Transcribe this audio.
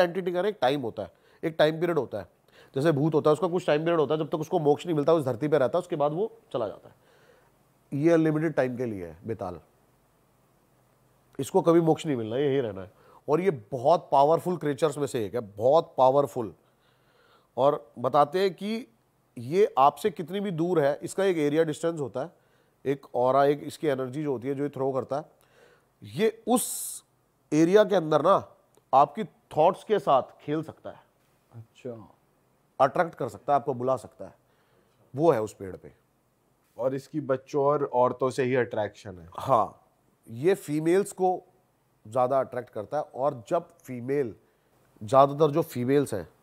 entity का एक time होता है एक टाइम पीरियड होता है जैसे भूत होता है उसका कुछ टाइम पीरियड होता है जब तक उसको मोक्ष नहीं मिलता उस धरती पर रहता है उसके बाद वो चला जाता है ये अनलिमिटेड टाइम के लिए है बेताल इसको कभी मोक्ष नहीं मिलना यही रहना है और ये बहुत पावरफुल क्रिएचर्स में से एक है बहुत पावरफुल और बताते हैं कि ये आपसे कितनी भी दूर है इसका एक एरिया डिस्टेंस होता है एक और एक इसकी एनर्जी जो होती है जो ये थ्रो करता है ये उस एरिया के अंदर ना आपकी थॉट्स के साथ खेल सकता है अच्छा अट्रैक्ट कर सकता है आपको बुला सकता है वो है उस पेड़ पे और इसकी बच्चों और औरतों से ही अट्रैक्शन है हाँ ये फीमेल्स को ज़्यादा अट्रैक्ट करता है और जब फीमेल ज़्यादातर जो फीमेल्स हैं